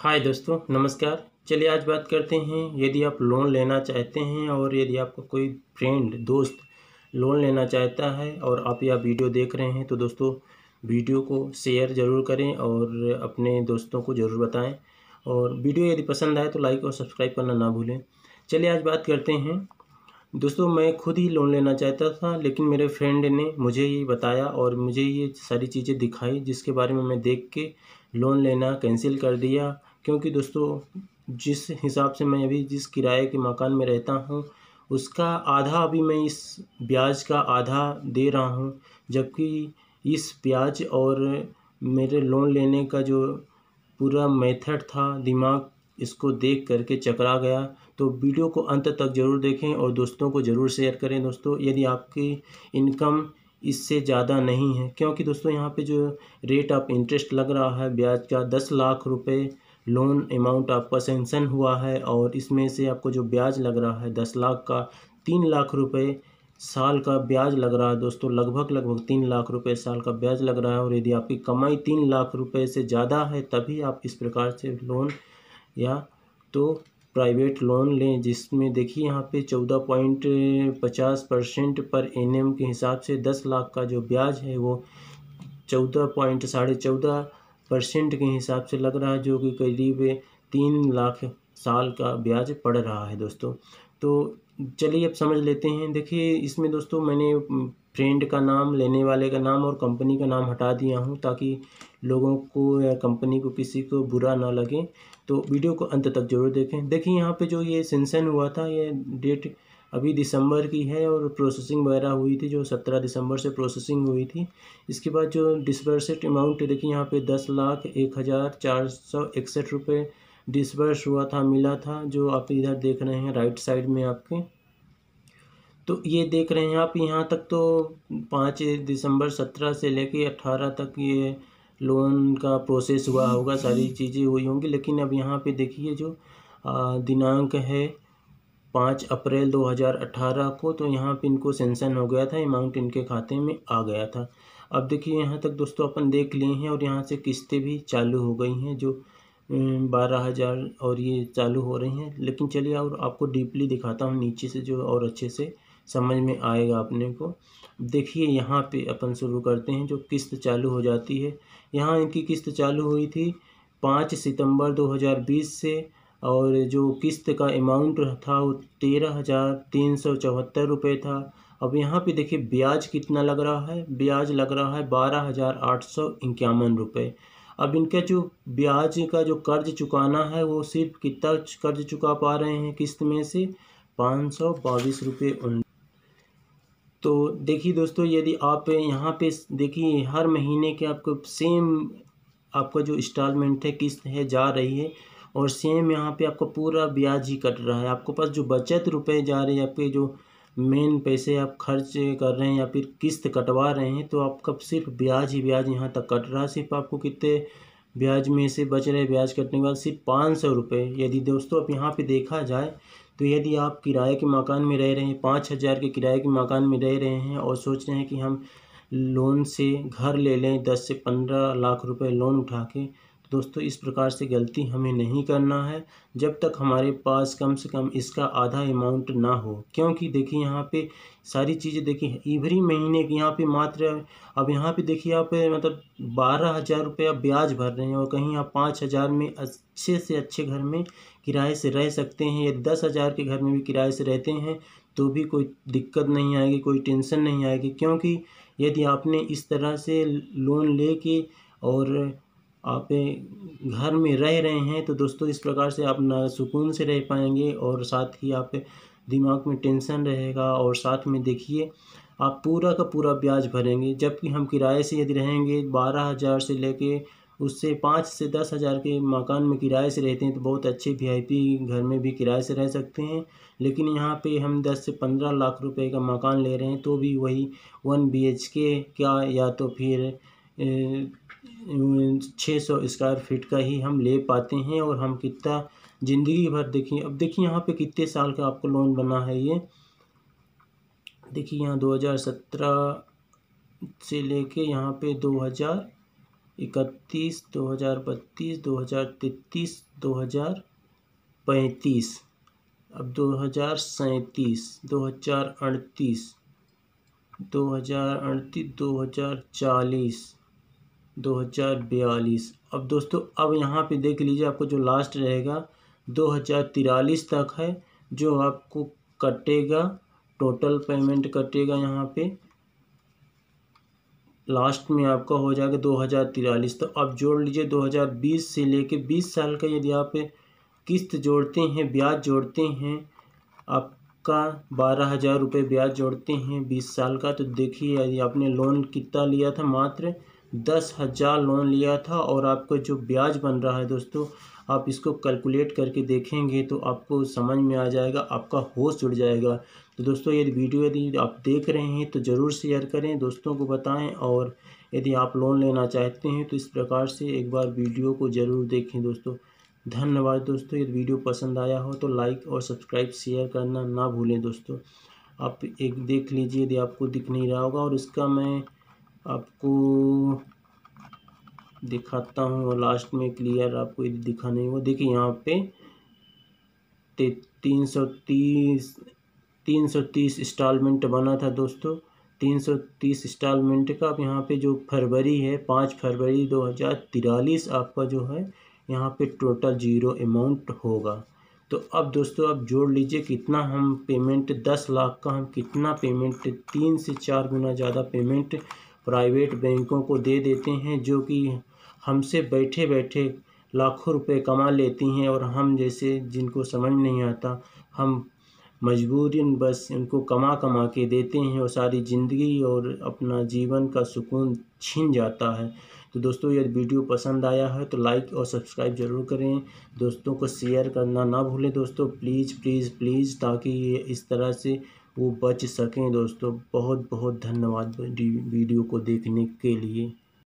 हाय दोस्तों नमस्कार चलिए आज बात करते हैं यदि आप लोन लेना चाहते हैं और यदि आपका कोई फ्रेंड दोस्त लोन लेना चाहता है और आप यह वीडियो देख रहे हैं तो दोस्तों वीडियो को शेयर ज़रूर करें और अपने दोस्तों को ज़रूर बताएं और वीडियो यदि पसंद आए तो लाइक और सब्सक्राइब करना ना भूलें चलिए आज बात करते हैं दोस्तों मैं खुद ही लोन लेना चाहता था लेकिन मेरे फ्रेंड ने मुझे ये बताया और मुझे ये सारी चीज़ें दिखाई जिसके बारे में मैं देख के लोन लेना कैंसिल कर दिया क्योंकि दोस्तों जिस हिसाब से मैं अभी जिस किराए के मकान में रहता हूँ उसका आधा अभी मैं इस ब्याज का आधा दे रहा हूँ जबकि इस ब्याज और मेरे लोन लेने का जो पूरा मेथड था दिमाग इसको देख करके चकरा गया तो वीडियो को अंत तक ज़रूर देखें और दोस्तों को ज़रूर शेयर करें दोस्तों यदि आपकी इनकम इससे ज़्यादा नहीं है क्योंकि दोस्तों यहाँ पे जो रेट ऑफ इंटरेस्ट लग रहा है ब्याज का दस लाख रुपए लोन अमाउंट आपका सेंसन हुआ है और इसमें से आपको जो ब्याज लग रहा है दस लाख का तीन लाख रुपए साल का ब्याज लग रहा है दोस्तों लगभग लगभग तीन लाख रुपए साल का ब्याज लग रहा है और यदि आपकी कमाई तीन लाख रुपए से ज़्यादा है तभी आप इस प्रकार से लोन या तो प्राइवेट लोन लें जिसमें देखिए यहाँ पे चौदह पॉइंट पचास परसेंट पर एन के हिसाब से दस लाख का जो ब्याज है वो चौदह पॉइंट साढ़े चौदह परसेंट के हिसाब से लग रहा है जो कि करीब तीन लाख साल का ब्याज पड़ रहा है दोस्तों तो चलिए अब समझ लेते हैं देखिए इसमें दोस्तों मैंने फ्रेंड का नाम लेने वाले का नाम और कंपनी का नाम हटा दिया हूँ ताकि लोगों को या कंपनी को किसी को बुरा ना लगे तो वीडियो को अंत तक जरूर देखें देखिए यहाँ पे जो ये सेंसन हुआ था ये डेट अभी दिसंबर की है और प्रोसेसिंग वगैरह हुई थी जो सत्रह दिसंबर से प्रोसेसिंग हुई थी इसके बाद जो डिसबर्सड अमाउंट देखिए यहाँ पे दस लाख एक हज़ार चार सौ इकसठ रुपये डिसबर्स हुआ था मिला था जो आप इधर देख रहे हैं राइट साइड में आपके तो ये देख रहे हैं आप यहाँ तक तो पाँच दिसंबर सत्रह से ले अट्ठारह तक ये लोन का प्रोसेस हुआ होगा सारी चीज़ें हुई होंगी लेकिन अब यहाँ पर देखिए जो दिनांक है पाँच अप्रैल 2018 को तो यहाँ पे इनको सेंसन हो गया था अमाउंट इनके खाते में आ गया था अब देखिए यहाँ तक दोस्तों अपन देख लिए हैं और यहाँ से किस्तें भी चालू हो गई हैं जो बारह हज़ार और ये चालू हो रही हैं लेकिन चलिए और आपको डीपली दिखाता हूँ नीचे से जो और अच्छे से समझ में आएगा अपने को देखिए यहाँ पे अपन शुरू करते हैं जो किस्त चालू हो जाती है यहाँ इनकी किस्त चालू हुई थी पाँच सितंबर 2020 से और जो किस्त का अमाउंट था वो तेरह हज़ार तीन सौ चौहत्तर रुपये था अब यहाँ पे देखिए ब्याज कितना लग रहा है ब्याज लग रहा है बारह हज़ार आठ सौ इक्यावन रुपये अब इनका जो ब्याज का जो कर्ज चुकाना है वो सिर्फ कितना कर्ज चुका पा रहे हैं किस्त में से पाँच सौ बाईस रुपये उन तो देखिए दोस्तों यदि आप यहाँ पे देखिए हर महीने के आपको सेम आपका जो इंस्टॉलमेंट है किस्त है जा रही है और सेम यहाँ पे आपका पूरा ब्याज ही कट रहा है आपके पास जो बचत रुपए जा रहे हैं आपके जो मेन पैसे आप खर्च कर रहे हैं या फिर किस्त कटवा रहे हैं तो आपका सिर्फ ब्याज ही ब्याज यहाँ तक कट रहा है सिर्फ आपको कितने ब्याज में से बच रहे ब्याज कटने के बाद सिर्फ पाँच सौ रुपये यदि दोस्तों आप यहाँ पे देखा जाए तो यदि आप किराए के मकान में रह रहे हैं पाँच हज़ार के किराए के मकान में रह रहे हैं और सोच रहे हैं कि हम लोन से घर ले लें दस से पंद्रह लाख रुपए लोन उठा के दोस्तों इस प्रकार से गलती हमें नहीं करना है जब तक हमारे पास कम से कम इसका आधा अमाउंट ना हो क्योंकि देखिए यहाँ पे सारी चीज़ें देखिए इवरी महीने की यहाँ पे मात्र अब यहाँ पे देखिए आप मतलब बारह हज़ार रुपये आप ब्याज भर रहे हैं और कहीं आप पाँच हज़ार में अच्छे से अच्छे घर में किराए से रह सकते हैं या दस हज़ार के घर में भी किराए से रहते हैं तो भी कोई दिक्कत नहीं आएगी कोई टेंशन नहीं आएगी क्योंकि यदि आपने इस तरह से लोन ले के और आप घर में रह रहे हैं तो दोस्तों इस प्रकार से आप ना सुकून से रह पाएंगे और साथ ही आप दिमाग में टेंशन रहेगा और साथ में देखिए आप पूरा का पूरा ब्याज भरेंगे जबकि हम किराए से यदि रहेंगे बारह हज़ार से लेके उससे पाँच से दस हज़ार के मकान में किराए से रहते हैं तो बहुत अच्छे वीआईपी घर में भी किराए से रह सकते हैं लेकिन यहाँ पे हम दस से पंद्रह लाख रुपए का मकान ले रहे हैं तो भी वही वन बीएचके का या तो फिर ए, छः सौ स्क्वायर फीट का ही हम ले पाते हैं और हम कितना ज़िंदगी भर देखिए अब देखिए यहाँ पे कितने साल का आपको लोन बना है ये देखिए यहाँ 2017 से लेके यहाँ पे 2031, 2032, 2033, पैंतीस अब दो हज़ार सैंतीस दो हज़ार अड़तीस दो हज़ार अड़तीस दो हज़ार चालीस 2042 अब दोस्तों अब यहाँ पे देख लीजिए आपको जो लास्ट रहेगा दो तक है जो आपको कटेगा टोटल पेमेंट कटेगा यहाँ पे लास्ट में आपका हो जाएगा दो हज़ार तिरालीस तो आप जोड़ लीजिए दो हज़ार बीस से लेके बीस साल का यदि आप किस्त जोड़ते हैं ब्याज जोड़ते हैं आपका बारह हज़ार रुपये ब्याज जोड़ते हैं बीस साल का तो देखिए यदि आपने लोन कितना लिया था मात्र दस हज़ार लोन लिया था और आपका जो ब्याज बन रहा है दोस्तों आप इसको कैलकुलेट करके देखेंगे तो आपको समझ में आ जाएगा आपका होश जुड़ जाएगा तो दोस्तों यदि वीडियो यदि आप देख रहे हैं तो ज़रूर शेयर करें दोस्तों को बताएं और यदि आप लोन लेना चाहते हैं तो इस प्रकार से एक बार वीडियो को ज़रूर देखें दोस्तों धन्यवाद दोस्तों यदि वीडियो पसंद आया हो तो लाइक और सब्सक्राइब शेयर करना ना भूलें दोस्तों आप एक देख लीजिए यदि आपको दिख नहीं रहा होगा और इसका मैं आपको दिखाता हूँ लास्ट में क्लियर आपको यदि दिखा नहीं हो देखिए यहाँ पे तीन सौ तीस तीन सौ तीस इंस्टॉलमेंट बना था दोस्तों तीन सौ तीस इंस्टॉलमेंट का अब यहाँ पे जो फरवरी है पाँच फरवरी दो हज़ार तिरालीस आपका जो है यहाँ पे टोटल जीरो अमाउंट होगा तो अब दोस्तों आप जोड़ लीजिए कितना हम पेमेंट दस लाख का हम कितना पेमेंट तीन से चार गुना ज़्यादा पेमेंट प्राइवेट बैंकों को दे देते हैं जो कि हमसे बैठे बैठे लाखों रुपए कमा लेती हैं और हम जैसे जिनको समझ नहीं आता हम मजबूरन बस इनको कमा कमा के देते हैं और सारी ज़िंदगी और अपना जीवन का सुकून छीन जाता है तो दोस्तों यदि वीडियो पसंद आया है तो लाइक और सब्सक्राइब ज़रूर करें दोस्तों को शेयर करना ना भूलें दोस्तों प्लीज़ प्लीज़ प्लीज़ ताकि ये इस तरह से वो बच सकें दोस्तों बहुत बहुत धन्यवाद वीडियो को देखने के लिए